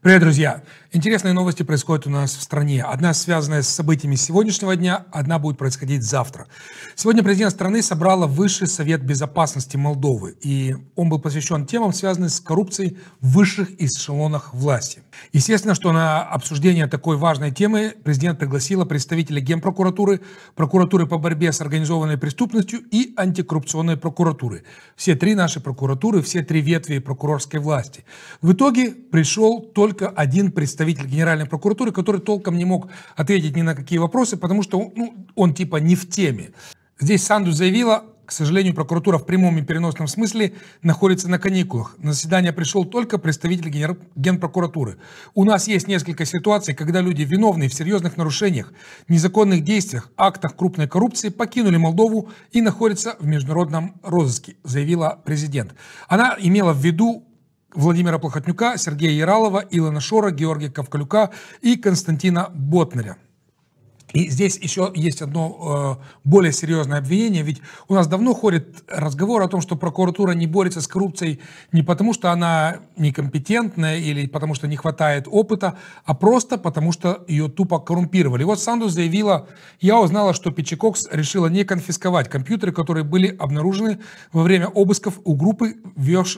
Привет, друзья! Интересные новости происходят у нас в стране. Одна связанная с событиями сегодняшнего дня, одна будет происходить завтра. Сегодня президент страны собрала Высший Совет Безопасности Молдовы, и он был посвящен темам, связанным с коррупцией в высших эшелонах власти. Естественно, что на обсуждение такой важной темы президент пригласила представителей Генпрокуратуры, прокуратуры по борьбе с организованной преступностью и антикоррупционной прокуратуры. Все три наши прокуратуры, все три ветви прокурорской власти. В итоге пришел только один представитель представитель Генеральной прокуратуры, который толком не мог ответить ни на какие вопросы, потому что ну, он типа не в теме. Здесь Санду заявила, к сожалению, прокуратура в прямом и переносном смысле находится на каникулах. На заседание пришел только представитель генер... Генпрокуратуры. У нас есть несколько ситуаций, когда люди, виновные в серьезных нарушениях, незаконных действиях, актах крупной коррупции, покинули Молдову и находятся в международном розыске, заявила президент. Она имела в виду Владимира Плохотнюка, Сергея Яралова, Илона Шора, Георгия Ковкалюка и Константина Ботнаря. И здесь еще есть одно э, более серьезное обвинение, ведь у нас давно ходит разговор о том, что прокуратура не борется с коррупцией не потому, что она некомпетентная или потому, что не хватает опыта, а просто потому, что ее тупо коррумпировали. вот Санду заявила, я узнала, что Пичикокс решила не конфисковать компьютеры, которые были обнаружены во время обысков у группы,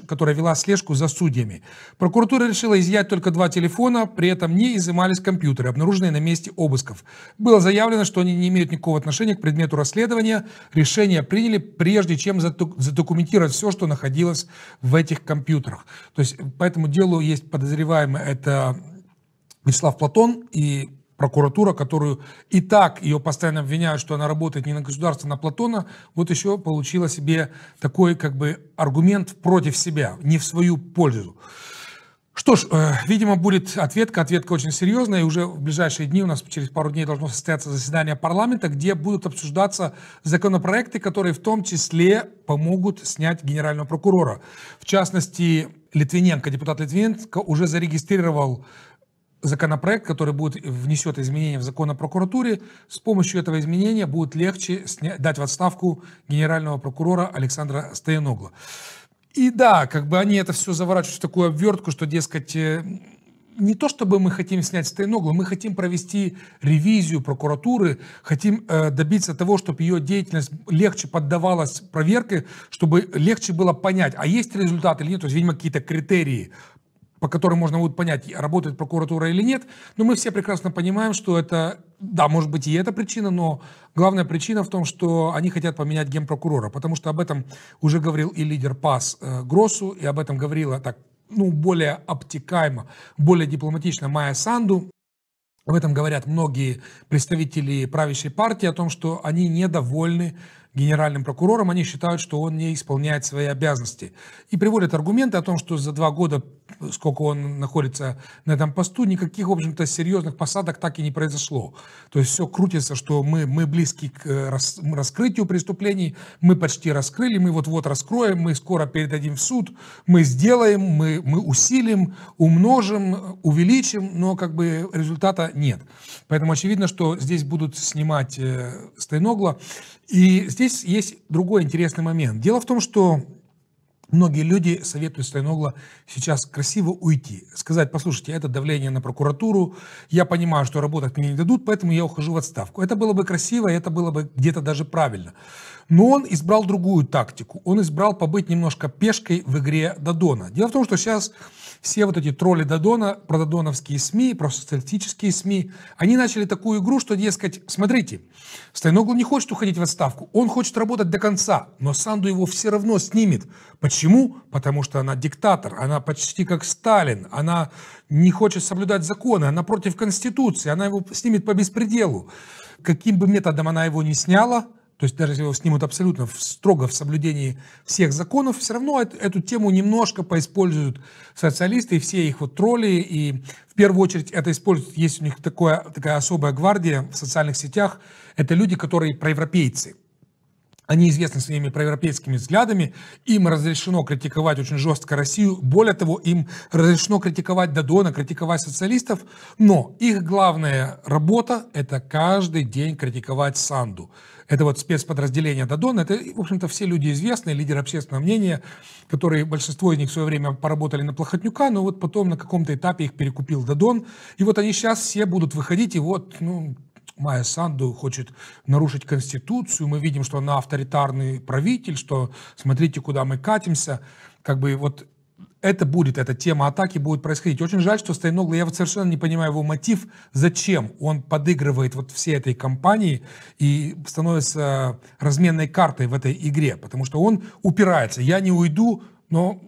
которая вела слежку за судьями. Прокуратура решила изъять только два телефона, при этом не изымались компьютеры, обнаруженные на месте обысков. Было было заявлено, что они не имеют никакого отношения к предмету расследования. Решение приняли, прежде чем задокументировать все, что находилось в этих компьютерах. То есть по этому делу есть подозреваемый, это Вячеслав Платон и прокуратура, которую и так ее постоянно обвиняют, что она работает не на государство, а на Платона, вот еще получила себе такой как бы аргумент против себя, не в свою пользу. Что ж, э, видимо, будет ответка. Ответка очень серьезная. И уже в ближайшие дни, у нас через пару дней должно состояться заседание парламента, где будут обсуждаться законопроекты, которые в том числе помогут снять генерального прокурора. В частности, Литвиненко, депутат Литвиненко, уже зарегистрировал законопроект, который будет, внесет изменения в закон о прокуратуре. С помощью этого изменения будет легче сня, дать в отставку генерального прокурора Александра Стояногла. И да, как бы они это все заворачивают в такую обвертку, что, дескать, э, не то чтобы мы хотим снять Стейноглу, мы хотим провести ревизию прокуратуры, хотим э, добиться того, чтобы ее деятельность легче поддавалась проверке, чтобы легче было понять, а есть результат или нет, то есть, видимо, какие-то критерии, по которым можно будет понять, работает прокуратура или нет. Но мы все прекрасно понимаем, что это да, может быть, и это причина, но главная причина в том, что они хотят поменять генпрокурора, потому что об этом уже говорил и лидер ПАС э, Гроссу, и об этом говорила так, ну, более обтекаемо, более дипломатично Майя Санду. Об этом говорят многие представители правящей партии, о том, что они недовольны генеральным прокурором, они считают, что он не исполняет свои обязанности. И приводят аргументы о том, что за два года сколько он находится на этом посту, никаких, в общем-то, серьезных посадок так и не произошло. То есть все крутится, что мы, мы близки к э, раскрытию преступлений, мы почти раскрыли, мы вот-вот раскроем, мы скоро передадим в суд, мы сделаем, мы, мы усилим, умножим, увеличим, но как бы результата нет. Поэтому очевидно, что здесь будут снимать э, Стейногла. И здесь есть другой интересный момент. Дело в том, что Многие люди советуют Стайногло сейчас красиво уйти, сказать, послушайте, это давление на прокуратуру, я понимаю, что работать мне не дадут, поэтому я ухожу в отставку. Это было бы красиво, это было бы где-то даже правильно. Но он избрал другую тактику, он избрал побыть немножко пешкой в игре Дадона. Дело в том, что сейчас все вот эти тролли Дадона, продадоновские СМИ, профсоциалистические СМИ, они начали такую игру, что, дескать, смотрите, Стайногл не хочет уходить в отставку, он хочет работать до конца, но Санду его все равно снимет. Почему? Потому что она диктатор, она почти как Сталин, она не хочет соблюдать законы, она против Конституции, она его снимет по беспределу. Каким бы методом она его не сняла – то есть даже если его снимут абсолютно в, строго в соблюдении всех законов, все равно эту, эту тему немножко поиспользуют социалисты и все их вот тролли, и в первую очередь это используют, есть у них такое, такая особая гвардия в социальных сетях, это люди, которые проевропейцы, они известны своими проевропейскими взглядами, им разрешено критиковать очень жестко Россию, более того, им разрешено критиковать Дадона, критиковать социалистов, но их главная работа – это каждый день критиковать Санду. Это вот спецподразделение Дадона, это, в общем-то, все люди известные, лидеры общественного мнения, которые, большинство из них в свое время поработали на Плохотнюка, но вот потом на каком-то этапе их перекупил Дадон, и вот они сейчас все будут выходить и вот, ну, Майя Санду хочет нарушить Конституцию, мы видим, что она авторитарный правитель, что смотрите, куда мы катимся, как бы вот это будет, эта тема атаки будет происходить. Очень жаль, что Стайногла, я вот совершенно не понимаю его мотив, зачем он подыгрывает вот всей этой компании и становится разменной картой в этой игре, потому что он упирается, я не уйду, но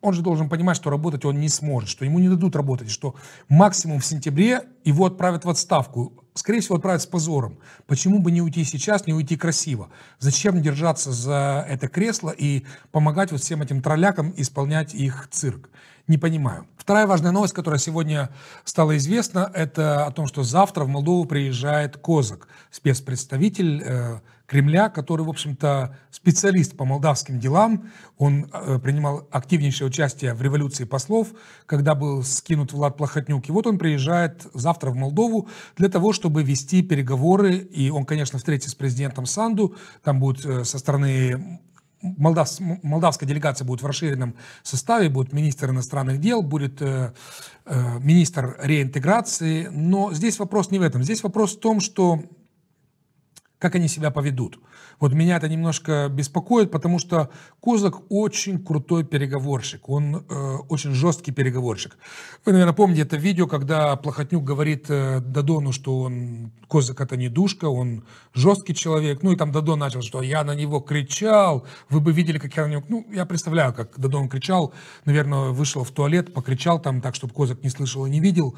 он же должен понимать, что работать он не сможет, что ему не дадут работать, что максимум в сентябре его отправят в отставку, скорее всего, отправят с позором. Почему бы не уйти сейчас, не уйти красиво? Зачем держаться за это кресло и помогать вот всем этим троллякам исполнять их цирк? Не понимаю. Вторая важная новость, которая сегодня стала известна, это о том, что завтра в Молдову приезжает Козак, спецпредставитель э, Кремля, который, в общем-то, специалист по молдавским делам. Он э, принимал активнейшее участие в революции послов, когда был скинут Влад Плохотнюк. И вот он приезжает завтра в Молдову для того, чтобы вести переговоры. И он, конечно, встретится с президентом Санду. Там будет э, со стороны Молдав, молдавская делегация будет в расширенном составе, будет министр иностранных дел, будет э, э, министр реинтеграции. Но здесь вопрос не в этом. Здесь вопрос в том, что как они себя поведут. Вот меня это немножко беспокоит, потому что Козак очень крутой переговорщик, он э, очень жесткий переговорщик. Вы, наверное, помните это видео, когда Плохотнюк говорит э, Дадону, что он Козак это не душка, он жесткий человек. Ну и там Дадон начал, что я на него кричал, вы бы видели, как я на него... Ну, я представляю, как Дадон кричал, наверное, вышел в туалет, покричал там так, чтобы Козак не слышал и не видел.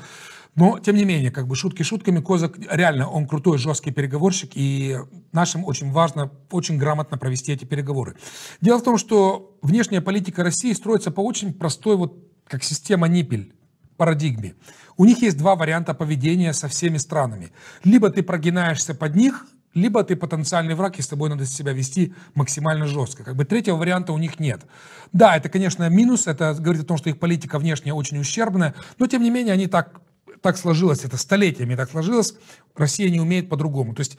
Но, тем не менее, как бы шутки шутками, Козак реально, он крутой, жесткий переговорщик, и и нашим очень важно очень грамотно провести эти переговоры. Дело в том, что внешняя политика России строится по очень простой, вот как система Ниппель парадигме. У них есть два варианта поведения со всеми странами. Либо ты прогинаешься под них, либо ты потенциальный враг, и с тобой надо себя вести максимально жестко. Как бы третьего варианта у них нет. Да, это, конечно, минус, это говорит о том, что их политика внешняя очень ущербная, но тем не менее они так так сложилось, это столетиями так сложилось, Россия не умеет по-другому. То есть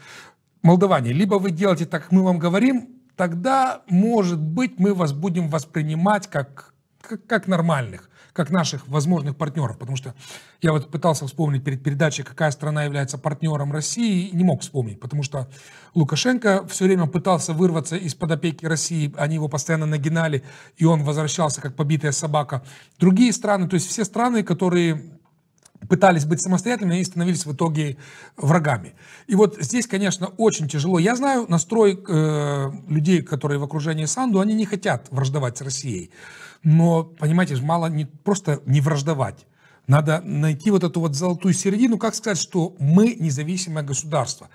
молдаване, либо вы делаете так, как мы вам говорим, тогда, может быть, мы вас будем воспринимать как, как, как нормальных, как наших возможных партнеров. Потому что я вот пытался вспомнить перед передачей, какая страна является партнером России, и не мог вспомнить, потому что Лукашенко все время пытался вырваться из-под опеки России, они его постоянно нагинали, и он возвращался как побитая собака. Другие страны, то есть все страны, которые пытались быть самостоятельными, они становились в итоге врагами. И вот здесь, конечно, очень тяжело. Я знаю настрой э, людей, которые в окружении Санду, они не хотят враждовать с Россией. Но, понимаете, мало не, просто не враждовать. Надо найти вот эту вот золотую середину, как сказать, что мы независимое государство.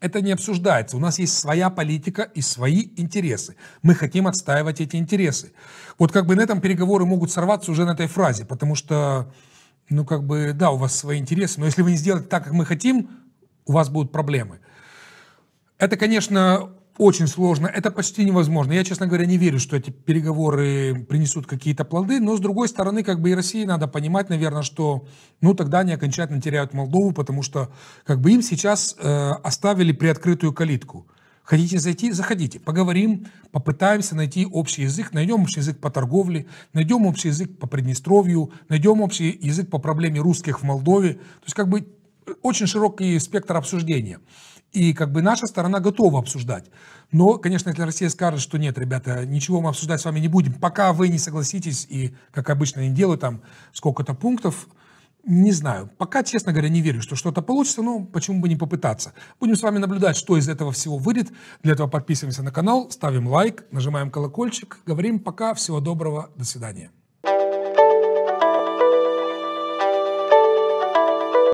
Это не обсуждается. У нас есть своя политика и свои интересы. Мы хотим отстаивать эти интересы. Вот как бы на этом переговоры могут сорваться уже на этой фразе, потому что ну, как бы, да, у вас свои интересы, но если вы не сделаете так, как мы хотим, у вас будут проблемы. Это, конечно, очень сложно, это почти невозможно. Я, честно говоря, не верю, что эти переговоры принесут какие-то плоды, но, с другой стороны, как бы и России надо понимать, наверное, что, ну, тогда они окончательно теряют Молдову, потому что, как бы, им сейчас э, оставили приоткрытую калитку – Хотите зайти? Заходите. Поговорим, попытаемся найти общий язык. Найдем общий язык по торговле, найдем общий язык по Приднестровью, найдем общий язык по проблеме русских в Молдове. То есть как бы очень широкий спектр обсуждения. И как бы наша сторона готова обсуждать. Но, конечно, если Россия скажет, что нет, ребята, ничего мы обсуждать с вами не будем, пока вы не согласитесь, и, как обычно не делают, там сколько-то пунктов не знаю. Пока, честно говоря, не верю, что что-то получится, но почему бы не попытаться. Будем с вами наблюдать, что из этого всего выйдет. Для этого подписываемся на канал, ставим лайк, нажимаем колокольчик, говорим пока, всего доброго, до свидания.